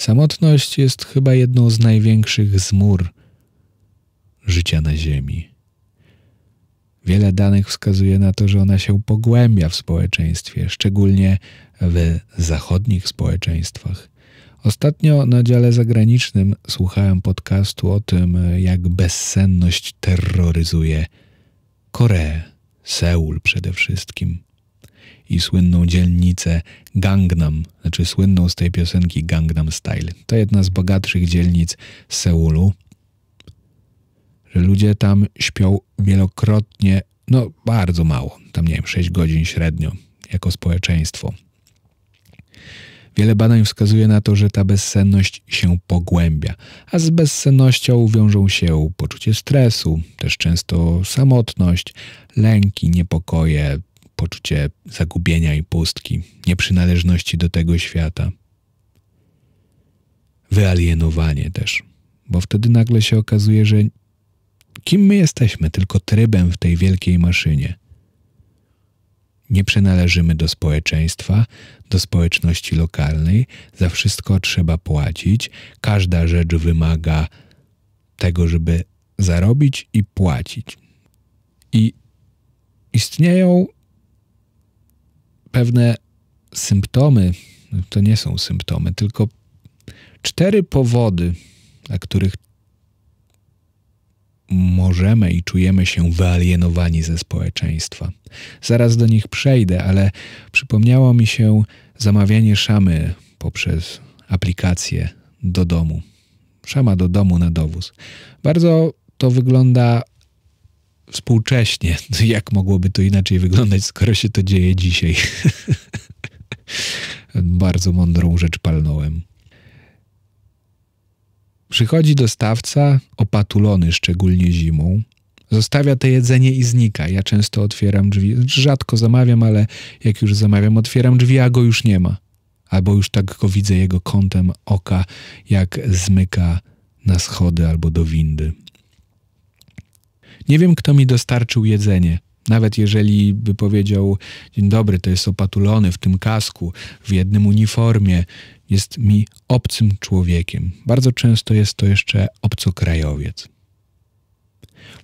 Samotność jest chyba jedną z największych zmór życia na Ziemi. Wiele danych wskazuje na to, że ona się pogłębia w społeczeństwie, szczególnie w zachodnich społeczeństwach. Ostatnio na dziale zagranicznym słuchałem podcastu o tym, jak bezsenność terroryzuje Koreę, Seul przede wszystkim i słynną dzielnicę Gangnam, znaczy słynną z tej piosenki Gangnam Style. To jedna z bogatszych dzielnic Seulu, że ludzie tam śpią wielokrotnie, no bardzo mało, tam nie wiem, 6 godzin średnio jako społeczeństwo. Wiele badań wskazuje na to, że ta bezsenność się pogłębia, a z bezsennością wiążą się poczucie stresu, też często samotność, lęki, niepokoje, poczucie zagubienia i pustki, nieprzynależności do tego świata. Wyalienowanie też, bo wtedy nagle się okazuje, że kim my jesteśmy, tylko trybem w tej wielkiej maszynie. Nie przynależymy do społeczeństwa, do społeczności lokalnej, za wszystko trzeba płacić, każda rzecz wymaga tego, żeby zarobić i płacić. I istnieją pewne symptomy, to nie są symptomy, tylko cztery powody, dla których możemy i czujemy się wyalienowani ze społeczeństwa. Zaraz do nich przejdę, ale przypomniało mi się zamawianie szamy poprzez aplikację do domu. Szama do domu na dowóz. Bardzo to wygląda współcześnie. Jak mogłoby to inaczej wyglądać, skoro się to dzieje dzisiaj? Bardzo mądrą rzecz palnąłem. Przychodzi dostawca, opatulony szczególnie zimą, zostawia to jedzenie i znika. Ja często otwieram drzwi, rzadko zamawiam, ale jak już zamawiam, otwieram drzwi, a go już nie ma. Albo już tak go widzę jego kątem oka, jak zmyka na schody albo do windy. Nie wiem, kto mi dostarczył jedzenie. Nawet jeżeli by powiedział, dzień dobry, to jest opatulony w tym kasku, w jednym uniformie, jest mi obcym człowiekiem. Bardzo często jest to jeszcze obcokrajowiec.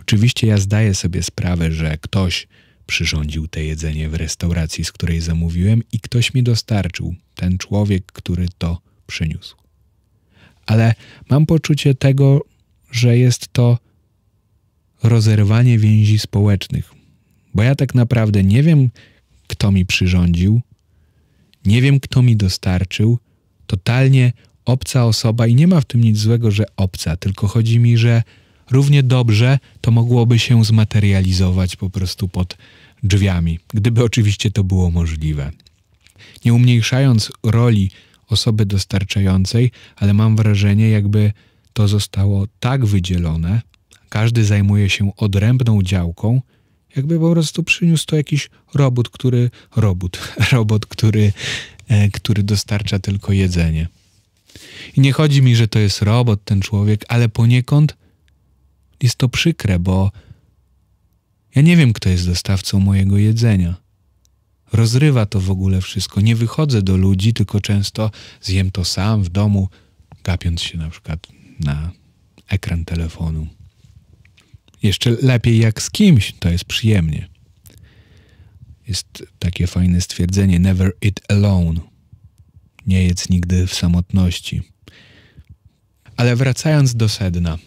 Oczywiście ja zdaję sobie sprawę, że ktoś przyrządził te jedzenie w restauracji, z której zamówiłem, i ktoś mi dostarczył, ten człowiek, który to przyniósł. Ale mam poczucie tego, że jest to rozerwanie więzi społecznych. Bo ja tak naprawdę nie wiem, kto mi przyrządził, nie wiem, kto mi dostarczył, totalnie obca osoba i nie ma w tym nic złego, że obca, tylko chodzi mi, że równie dobrze to mogłoby się zmaterializować po prostu pod drzwiami, gdyby oczywiście to było możliwe. Nie umniejszając roli osoby dostarczającej, ale mam wrażenie, jakby to zostało tak wydzielone, każdy zajmuje się odrębną działką, jakby po prostu przyniósł to jakiś robót, który robót, robot, który, e, który dostarcza tylko jedzenie. I nie chodzi mi, że to jest robot, ten człowiek, ale poniekąd jest to przykre, bo ja nie wiem, kto jest dostawcą mojego jedzenia. Rozrywa to w ogóle wszystko. Nie wychodzę do ludzi, tylko często zjem to sam w domu, gapiąc się na przykład na ekran telefonu. Jeszcze lepiej jak z kimś, to jest przyjemnie. Jest takie fajne stwierdzenie: never eat alone. Nie jedz nigdy w samotności. Ale wracając do sedna.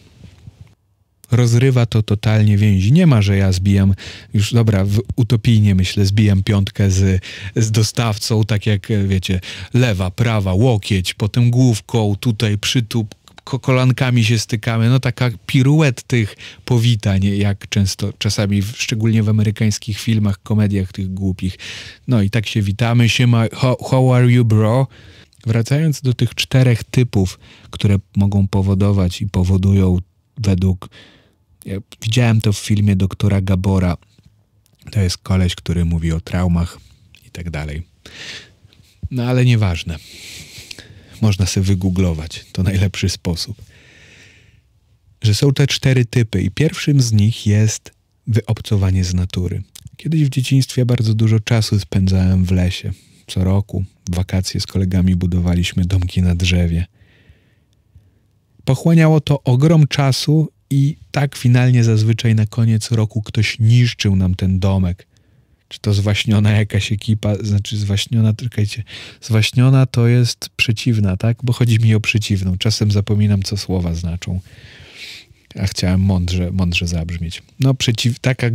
Rozrywa to totalnie więzi. Nie ma, że ja zbijam, już dobra, w utopijnie myślę, zbijam piątkę z, z dostawcą, tak jak wiecie, lewa, prawa, łokieć, potem główką, tutaj przytup, kolankami się stykamy. No taka piruet tych powitań, jak często czasami, szczególnie w amerykańskich filmach, komediach tych głupich. No i tak się witamy, siema, how, how are you bro? Wracając do tych czterech typów, które mogą powodować i powodują według... Ja widziałem to w filmie doktora Gabora. To jest koleś, który mówi o traumach i tak dalej. No ale nieważne. Można sobie wygooglować. To najlepszy sposób. Że są te cztery typy i pierwszym z nich jest wyobcowanie z natury. Kiedyś w dzieciństwie bardzo dużo czasu spędzałem w lesie. Co roku w wakacje z kolegami budowaliśmy domki na drzewie. Pochłaniało to ogrom czasu i tak finalnie zazwyczaj na koniec roku ktoś niszczył nam ten domek czy to zwaśniona jakaś ekipa, znaczy zwaśniona, czekajcie, zwaśniona to jest przeciwna, tak? Bo chodzi mi o przeciwną. Czasem zapominam, co słowa znaczą. A chciałem mądrze, mądrze zabrzmieć. No przeciw, taka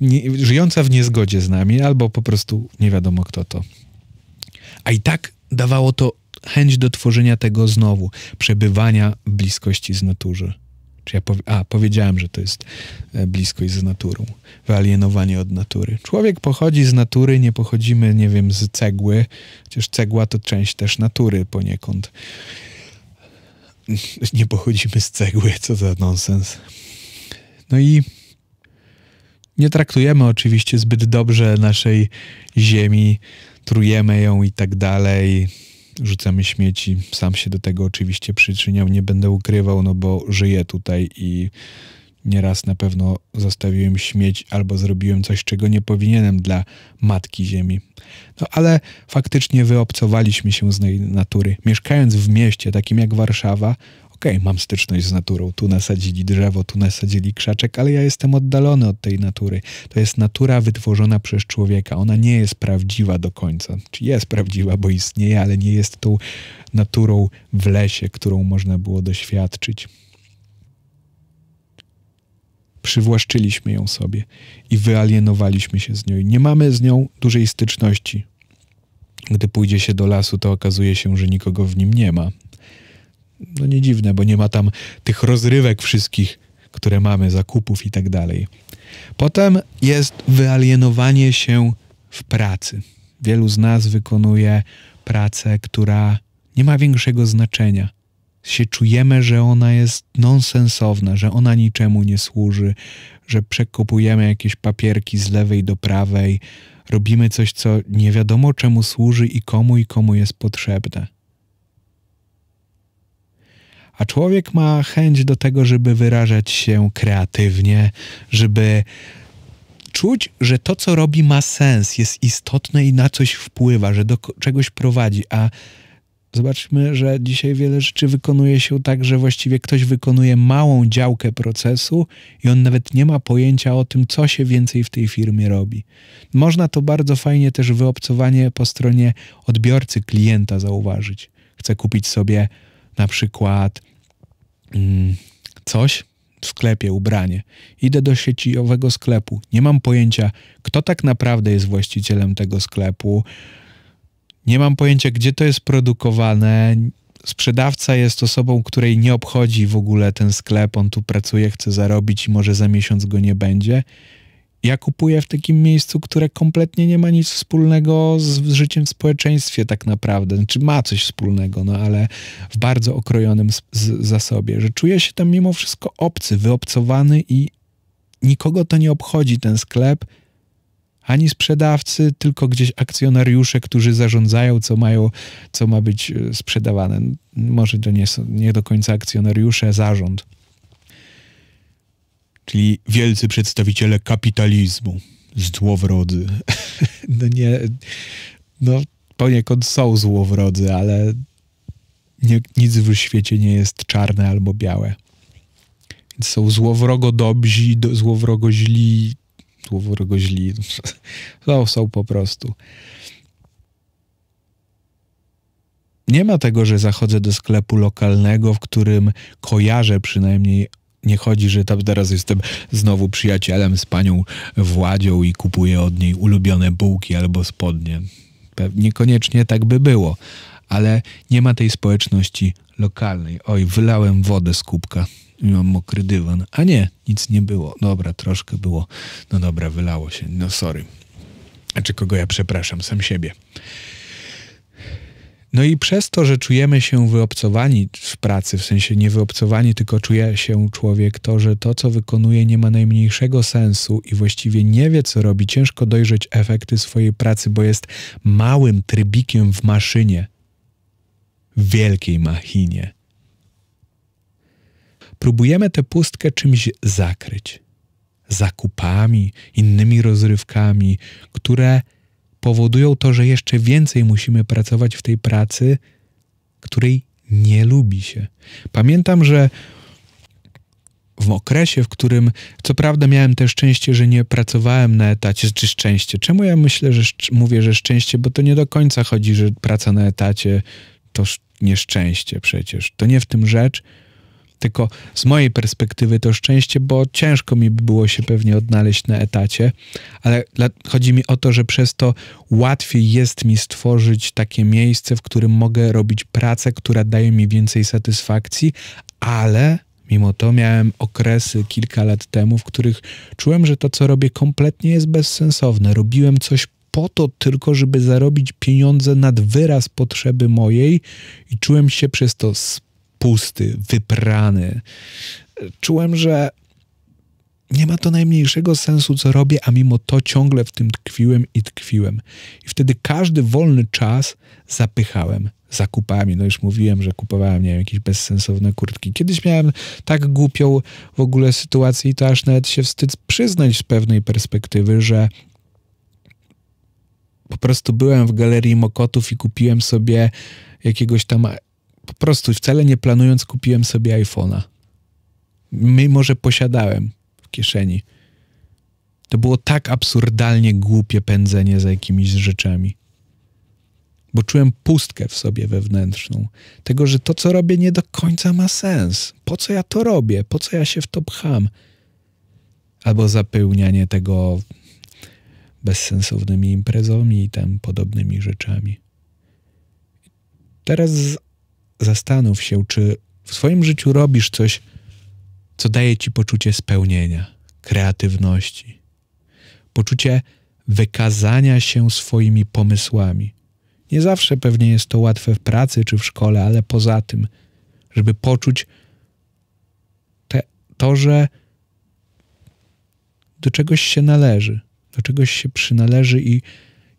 nie, żyjąca w niezgodzie z nami, albo po prostu nie wiadomo kto to. A i tak dawało to chęć do tworzenia tego znowu, przebywania w bliskości z naturze. Czy ja pow A, powiedziałem, że to jest e, bliskość z naturą, wyalienowanie od natury. Człowiek pochodzi z natury, nie pochodzimy, nie wiem, z cegły, chociaż cegła to część też natury poniekąd. Nie pochodzimy z cegły, co za nonsens. No i nie traktujemy oczywiście zbyt dobrze naszej ziemi, trujemy ją i tak dalej rzucamy śmieci. Sam się do tego oczywiście przyczyniał, nie będę ukrywał, no bo żyję tutaj i nieraz na pewno zostawiłem śmieć albo zrobiłem coś, czego nie powinienem dla matki ziemi. No ale faktycznie wyobcowaliśmy się z natury. Mieszkając w mieście takim jak Warszawa, okej, okay, mam styczność z naturą, tu nasadzili drzewo, tu nasadzili krzaczek, ale ja jestem oddalony od tej natury. To jest natura wytworzona przez człowieka. Ona nie jest prawdziwa do końca. Czy jest prawdziwa, bo istnieje, ale nie jest tą naturą w lesie, którą można było doświadczyć. Przywłaszczyliśmy ją sobie i wyalienowaliśmy się z nią. Nie mamy z nią dużej styczności. Gdy pójdzie się do lasu, to okazuje się, że nikogo w nim nie ma no nie dziwne, bo nie ma tam tych rozrywek wszystkich, które mamy, zakupów i tak dalej. Potem jest wyalienowanie się w pracy. Wielu z nas wykonuje pracę, która nie ma większego znaczenia. Się czujemy, że ona jest nonsensowna, że ona niczemu nie służy, że przekopujemy jakieś papierki z lewej do prawej, robimy coś, co nie wiadomo czemu służy i komu i komu jest potrzebne a człowiek ma chęć do tego, żeby wyrażać się kreatywnie, żeby czuć, że to, co robi, ma sens, jest istotne i na coś wpływa, że do czegoś prowadzi, a Zobaczmy, że dzisiaj wiele rzeczy wykonuje się tak, że właściwie ktoś wykonuje małą działkę procesu i on nawet nie ma pojęcia o tym, co się więcej w tej firmie robi. Można to bardzo fajnie też wyobcowanie po stronie odbiorcy klienta zauważyć. Chce kupić sobie na przykład mm, coś w sklepie, ubranie. Idę do sieciowego sklepu. Nie mam pojęcia, kto tak naprawdę jest właścicielem tego sklepu. Nie mam pojęcia, gdzie to jest produkowane. Sprzedawca jest osobą, której nie obchodzi w ogóle ten sklep. On tu pracuje, chce zarobić i może za miesiąc go nie będzie ja kupuję w takim miejscu, które kompletnie nie ma nic wspólnego z życiem w społeczeństwie tak naprawdę. Znaczy ma coś wspólnego, no ale w bardzo okrojonym zasobie, że czuję się tam mimo wszystko obcy, wyobcowany i nikogo to nie obchodzi ten sklep, ani sprzedawcy, tylko gdzieś akcjonariusze, którzy zarządzają, co, mają, co ma być e, sprzedawane. Może to nie, są, nie do końca akcjonariusze, zarząd czyli wielcy przedstawiciele kapitalizmu, złowrodzy. No nie, no poniekąd są złowrodzy, ale nie, nic w świecie nie jest czarne albo białe. Więc są złowrogo dobrzy, do, złowrogo źli, złowrogo źli. No, są po prostu. Nie ma tego, że zachodzę do sklepu lokalnego, w którym kojarzę przynajmniej nie chodzi, że tam teraz jestem znowu przyjacielem z panią Władzią i kupuję od niej ulubione bułki albo spodnie. Niekoniecznie tak by było, ale nie ma tej społeczności lokalnej. Oj, wylałem wodę z kubka i mam mokry dywan. A nie, nic nie było. Dobra, troszkę było. No dobra, wylało się. No sorry. A czy kogo ja przepraszam? Sam siebie. No i przez to, że czujemy się wyobcowani w pracy, w sensie nie wyobcowani, tylko czuje się człowiek to, że to, co wykonuje, nie ma najmniejszego sensu i właściwie nie wie, co robi, ciężko dojrzeć efekty swojej pracy, bo jest małym trybikiem w maszynie, w wielkiej machinie. Próbujemy tę pustkę czymś zakryć zakupami, innymi rozrywkami, które powodują to, że jeszcze więcej musimy pracować w tej pracy, której nie lubi się. Pamiętam, że w okresie, w którym co prawda miałem też szczęście, że nie pracowałem na etacie, czy szczęście. Czemu ja myślę, że mówię, że szczęście, bo to nie do końca chodzi, że praca na etacie to nieszczęście przecież. To nie w tym rzecz. Tylko z mojej perspektywy to szczęście, bo ciężko mi by było się pewnie odnaleźć na etacie, ale chodzi mi o to, że przez to łatwiej jest mi stworzyć takie miejsce, w którym mogę robić pracę, która daje mi więcej satysfakcji, ale Mimo to miałem okresy kilka lat temu, w których czułem, że to, co robię, kompletnie jest bezsensowne. Robiłem coś po to tylko, żeby zarobić pieniądze nad wyraz potrzeby mojej i czułem się przez to pusty, wyprany. Czułem, że nie ma to najmniejszego sensu, co robię, a mimo to ciągle w tym tkwiłem i tkwiłem. I wtedy każdy wolny czas zapychałem zakupami. No już mówiłem, że kupowałem, nie wiem, jakieś bezsensowne kurtki. Kiedyś miałem tak głupią w ogóle sytuację i to aż nawet się wstyd przyznać z pewnej perspektywy, że po prostu byłem w galerii Mokotów i kupiłem sobie jakiegoś tam po prostu wcale nie planując kupiłem sobie iPhone'a. Mimo, że posiadałem w kieszeni. To było tak absurdalnie głupie pędzenie za jakimiś rzeczami. Bo czułem pustkę w sobie wewnętrzną. Tego, że to, co robię, nie do końca ma sens. Po co ja to robię? Po co ja się w to pcham? Albo zapełnianie tego bezsensownymi imprezami i tam podobnymi rzeczami. Teraz zastanów się, czy w swoim życiu robisz coś, co daje ci poczucie spełnienia, kreatywności, poczucie wykazania się swoimi pomysłami. Nie zawsze pewnie jest to łatwe w pracy czy w szkole, ale poza tym, żeby poczuć te, to, że do czegoś się należy, do czegoś się przynależy i,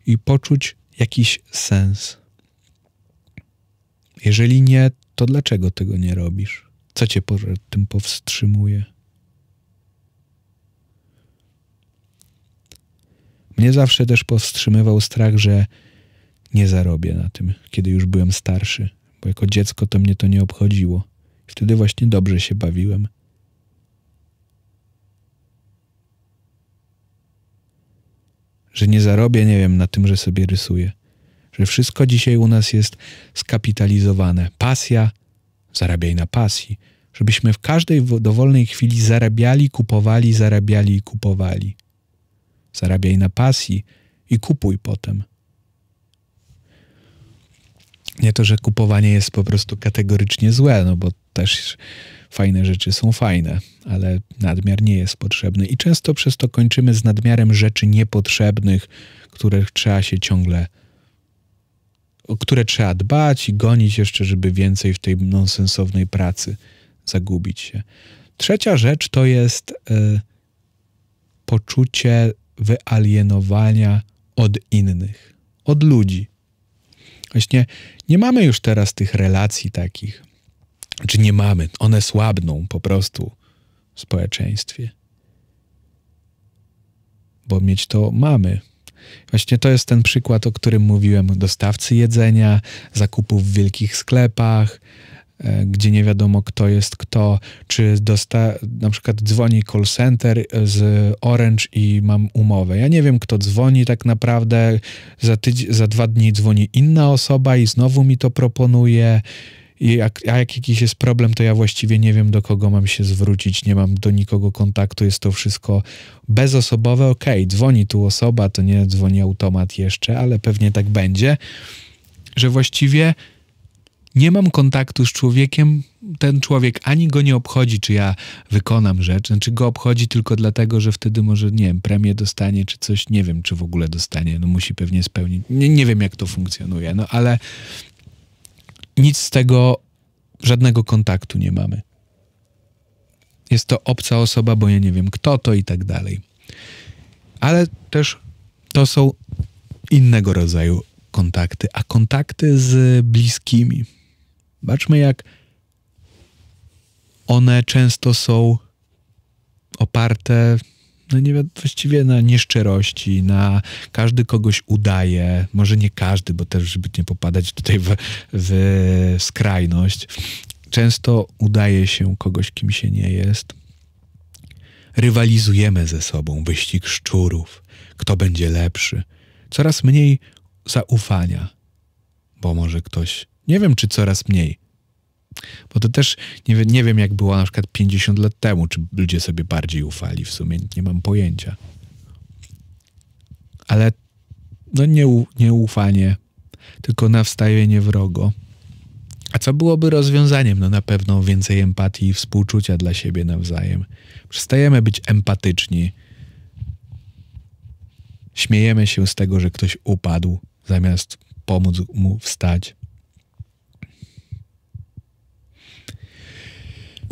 i poczuć jakiś sens. Jeżeli nie, to dlaczego tego nie robisz? Co cię tym powstrzymuje? Mnie zawsze też powstrzymywał strach, że nie zarobię na tym, kiedy już byłem starszy, bo jako dziecko to mnie to nie obchodziło. Wtedy właśnie dobrze się bawiłem. Że nie zarobię, nie wiem, na tym, że sobie rysuję że wszystko dzisiaj u nas jest skapitalizowane. Pasja, zarabiaj na pasji. Żebyśmy w każdej dowolnej chwili zarabiali, kupowali, zarabiali i kupowali. Zarabiaj na pasji i kupuj potem. Nie to, że kupowanie jest po prostu kategorycznie złe, no bo też fajne rzeczy są fajne, ale nadmiar nie jest potrzebny i często przez to kończymy z nadmiarem rzeczy niepotrzebnych, których trzeba się ciągle o które trzeba dbać i gonić jeszcze, żeby więcej w tej nonsensownej pracy zagubić się. Trzecia rzecz to jest y, poczucie wyalienowania od innych, od ludzi. Właśnie nie mamy już teraz tych relacji takich, czy nie mamy, one słabną po prostu w społeczeństwie. Bo mieć to mamy, Właśnie to jest ten przykład, o którym mówiłem: dostawcy jedzenia, zakupów w wielkich sklepach, e, gdzie nie wiadomo kto jest kto, czy dosta na przykład dzwoni call center e, z Orange i mam umowę. Ja nie wiem kto dzwoni tak naprawdę, za, za dwa dni dzwoni inna osoba i znowu mi to proponuje jak, a jak jakiś jest problem, to ja właściwie nie wiem, do kogo mam się zwrócić, nie mam do nikogo kontaktu, jest to wszystko bezosobowe. Okej, okay, dzwoni tu osoba, to nie dzwoni automat jeszcze, ale pewnie tak będzie, że właściwie nie mam kontaktu z człowiekiem, ten człowiek ani go nie obchodzi, czy ja wykonam rzecz, czy znaczy, go obchodzi tylko dlatego, że wtedy może, nie wiem, premię dostanie, czy coś, nie wiem, czy w ogóle dostanie, no musi pewnie spełnić, nie, nie wiem, jak to funkcjonuje, no ale nic z tego, żadnego kontaktu nie mamy. Jest to obca osoba, bo ja nie wiem kto to i tak dalej. Ale też to są innego rodzaju kontakty, a kontakty z bliskimi. Zobaczmy, jak one często są oparte no nie właściwie na nieszczerości, na każdy kogoś udaje, może nie każdy, bo też żeby nie popadać tutaj w, w skrajność. Często udaje się kogoś, kim się nie jest. Rywalizujemy ze sobą, wyścig szczurów, kto będzie lepszy. Coraz mniej zaufania, bo może ktoś, nie wiem czy coraz mniej, bo to też nie, wiem, nie wiem, jak było na przykład 50 lat temu, czy ludzie sobie bardziej ufali w sumie, nie mam pojęcia. Ale no nie, nie ufanie, tylko nawstajenie wrogo. A co byłoby rozwiązaniem? No na pewno więcej empatii i współczucia dla siebie nawzajem. Przestajemy być empatyczni. Śmiejemy się z tego, że ktoś upadł, zamiast pomóc mu wstać.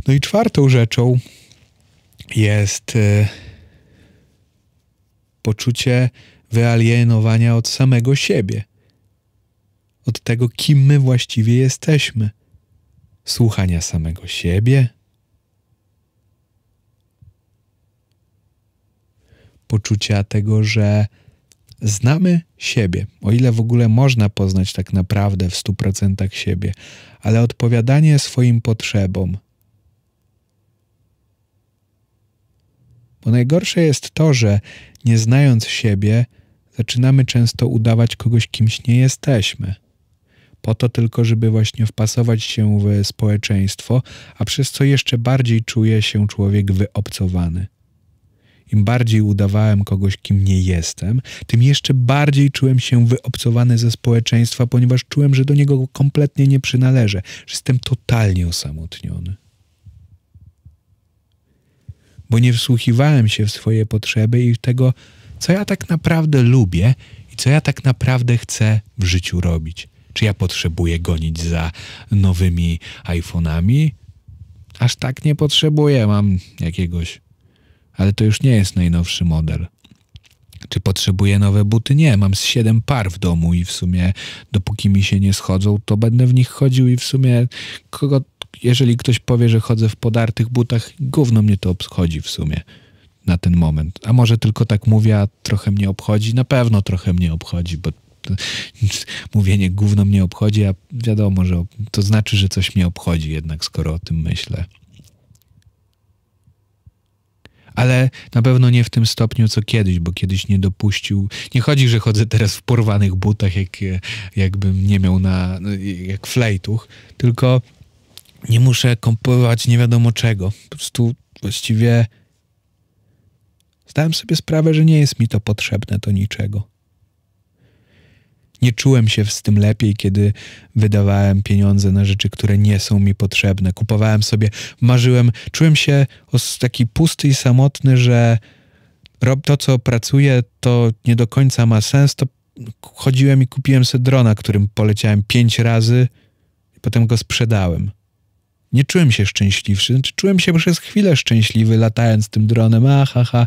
No i czwartą rzeczą jest e, poczucie wyalienowania od samego siebie, od tego, kim my właściwie jesteśmy, słuchania samego siebie, poczucia tego, że znamy siebie, o ile w ogóle można poznać tak naprawdę w 100% siebie, ale odpowiadanie swoim potrzebom, Bo najgorsze jest to, że nie znając siebie, zaczynamy często udawać kogoś, kimś nie jesteśmy. Po to tylko, żeby właśnie wpasować się w społeczeństwo, a przez co jeszcze bardziej czuje się człowiek wyobcowany. Im bardziej udawałem kogoś, kim nie jestem, tym jeszcze bardziej czułem się wyobcowany ze społeczeństwa, ponieważ czułem, że do niego kompletnie nie przynależę, że jestem totalnie osamotniony bo nie wsłuchiwałem się w swoje potrzeby i w tego, co ja tak naprawdę lubię i co ja tak naprawdę chcę w życiu robić. Czy ja potrzebuję gonić za nowymi iPhone'ami? Aż tak nie potrzebuję, mam jakiegoś, ale to już nie jest najnowszy model. Czy potrzebuję nowe buty? Nie, mam z siedem par w domu i w sumie dopóki mi się nie schodzą, to będę w nich chodził i w sumie kogo jeżeli ktoś powie, że chodzę w podartych butach, gówno mnie to obchodzi w sumie na ten moment. A może tylko tak mówię, a trochę mnie obchodzi? Na pewno trochę mnie obchodzi, bo mówienie gówno mnie obchodzi, a wiadomo, że to znaczy, że coś mnie obchodzi jednak, skoro o tym myślę. Ale na pewno nie w tym stopniu, co kiedyś, bo kiedyś nie dopuścił. Nie chodzi, że chodzę teraz w porwanych butach, jak, jakbym nie miał na. jak flejtuch, tylko nie muszę kompować nie wiadomo czego. Po prostu właściwie zdałem sobie sprawę, że nie jest mi to potrzebne do niczego. Nie czułem się z tym lepiej, kiedy wydawałem pieniądze na rzeczy, które nie są mi potrzebne. Kupowałem sobie, marzyłem, czułem się taki pusty i samotny, że rob to, co pracuję, to nie do końca ma sens. To chodziłem i kupiłem sobie drona, którym poleciałem pięć razy, i potem go sprzedałem. Nie czułem się szczęśliwszy. Znaczy, czułem się przez chwilę szczęśliwy, latając tym dronem, a ha, ha,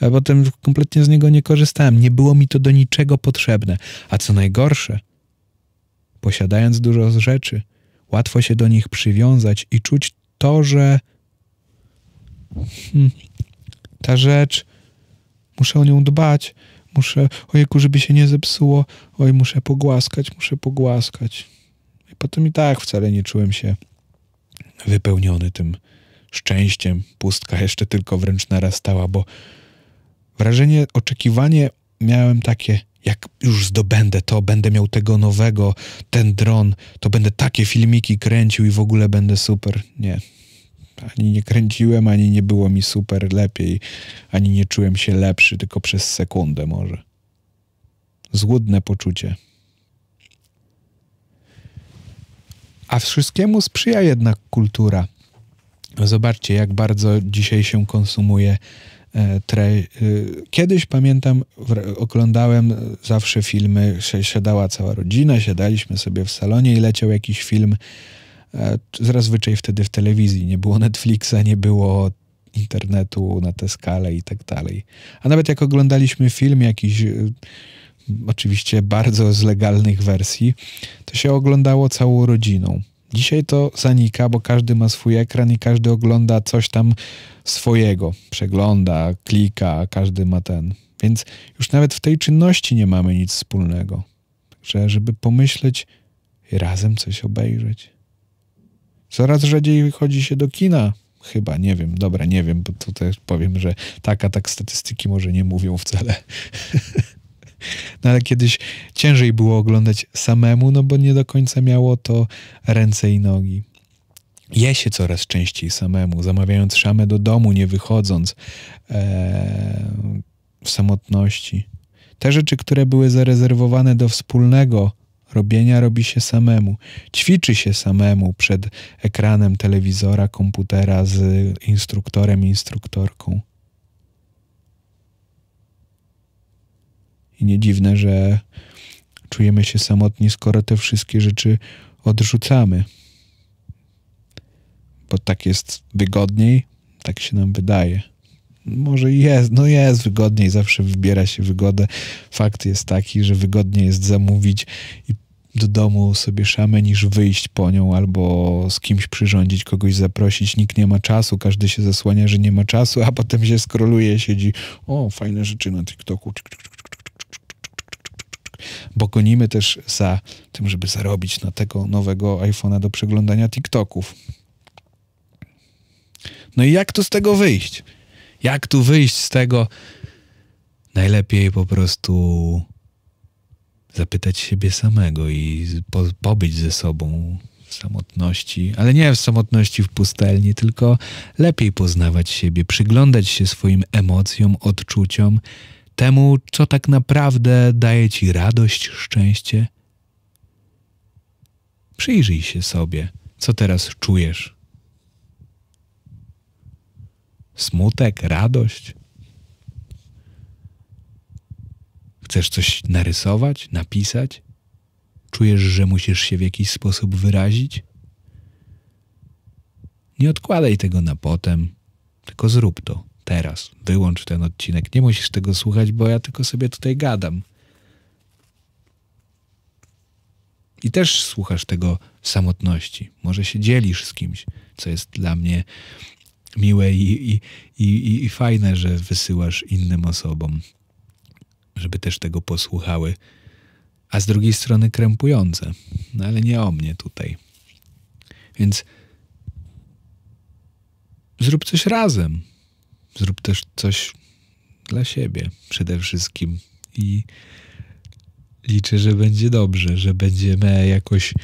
a potem kompletnie z niego nie korzystałem. Nie było mi to do niczego potrzebne. A co najgorsze, posiadając dużo rzeczy, łatwo się do nich przywiązać i czuć to, że hmm, ta rzecz, muszę o nią dbać, muszę, ojeku żeby się nie zepsuło, oj, muszę pogłaskać, muszę pogłaskać. I potem i tak wcale nie czułem się wypełniony tym szczęściem. Pustka jeszcze tylko wręcz narastała, bo wrażenie, oczekiwanie miałem takie, jak już zdobędę to, będę miał tego nowego, ten dron, to będę takie filmiki kręcił i w ogóle będę super. Nie. Ani nie kręciłem, ani nie było mi super lepiej, ani nie czułem się lepszy, tylko przez sekundę może. Złudne poczucie. A wszystkiemu sprzyja jednak kultura. Zobaczcie, jak bardzo dzisiaj się konsumuje e, treść. E, kiedyś pamiętam, oglądałem zawsze filmy, siadała cała rodzina, siadaliśmy sobie w salonie i leciał jakiś film. E, zazwyczaj wtedy w telewizji nie było Netflixa, nie było internetu na tę skalę i tak dalej. A nawet jak oglądaliśmy film jakiś oczywiście bardzo z legalnych wersji, to się oglądało całą rodziną. Dzisiaj to zanika, bo każdy ma swój ekran i każdy ogląda coś tam swojego. Przegląda, klika, każdy ma ten. Więc już nawet w tej czynności nie mamy nic wspólnego. Także, żeby pomyśleć i razem coś obejrzeć. Coraz rzadziej chodzi się do kina. Chyba, nie wiem, dobra, nie wiem, bo tutaj powiem, że tak, a tak statystyki może nie mówią wcale. No ale kiedyś ciężej było oglądać samemu, no bo nie do końca miało to ręce i nogi. Je się coraz częściej samemu, zamawiając szamę do domu, nie wychodząc e, w samotności. Te rzeczy, które były zarezerwowane do wspólnego robienia, robi się samemu. Ćwiczy się samemu przed ekranem telewizora, komputera z instruktorem, instruktorką. I nie dziwne, że czujemy się samotni, skoro te wszystkie rzeczy odrzucamy. Bo tak jest wygodniej, tak się nam wydaje. Może jest, no jest wygodniej, zawsze wybiera się wygodę. Fakt jest taki, że wygodniej jest zamówić i do domu sobie szamę niż wyjść po nią albo z kimś przyrządzić, kogoś zaprosić. Nikt nie ma czasu, każdy się zasłania, że nie ma czasu, a potem się skroluje, siedzi. O, fajne rzeczy na TikToku. Cik, cik, bo gonimy też za tym, żeby zarobić na tego nowego iPhone'a do przeglądania TikToków. No i jak tu z tego wyjść? Jak tu wyjść z tego? Najlepiej po prostu zapytać siebie samego i po, pobyć ze sobą w samotności, ale nie w samotności w pustelni, tylko lepiej poznawać siebie, przyglądać się swoim emocjom, odczuciom temu, co tak naprawdę daje ci radość, szczęście? Przyjrzyj się sobie, co teraz czujesz. Smutek, radość? Chcesz coś narysować, napisać? Czujesz, że musisz się w jakiś sposób wyrazić? Nie odkładaj tego na potem, tylko zrób to teraz. Wyłącz ten odcinek. Nie musisz tego słuchać, bo ja tylko sobie tutaj gadam. I też słuchasz tego samotności. Może się dzielisz z kimś, co jest dla mnie miłe i, i, i, i fajne, że wysyłasz innym osobom, żeby też tego posłuchały. A z drugiej strony krępujące. No ale nie o mnie tutaj. Więc zrób coś razem zrób też coś dla siebie przede wszystkim. I liczę, że będzie dobrze, że będziemy jakoś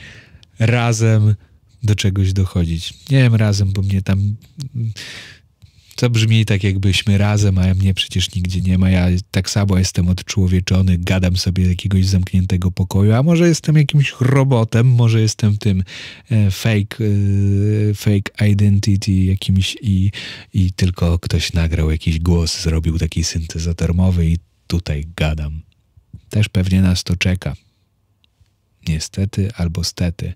razem do czegoś dochodzić. Nie wiem, razem, bo mnie tam to brzmi tak, jakbyśmy razem, a mnie przecież nigdzie nie ma. Ja tak samo jestem odczłowieczony, gadam sobie z jakiegoś zamkniętego pokoju, a może jestem jakimś robotem, może jestem tym e, fake, e, fake identity jakimś i, i tylko ktoś nagrał jakiś głos, zrobił taki syntezator mowy i tutaj gadam. Też pewnie nas to czeka niestety albo stety.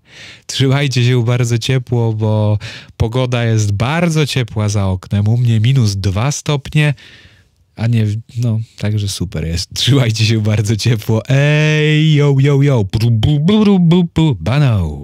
Trzymajcie się bardzo ciepło, bo pogoda jest bardzo ciepła za oknem. U mnie minus 2 stopnie, a nie, no, także super jest. Trzymajcie się bardzo ciepło. Ej, yo, yo, yo, banał.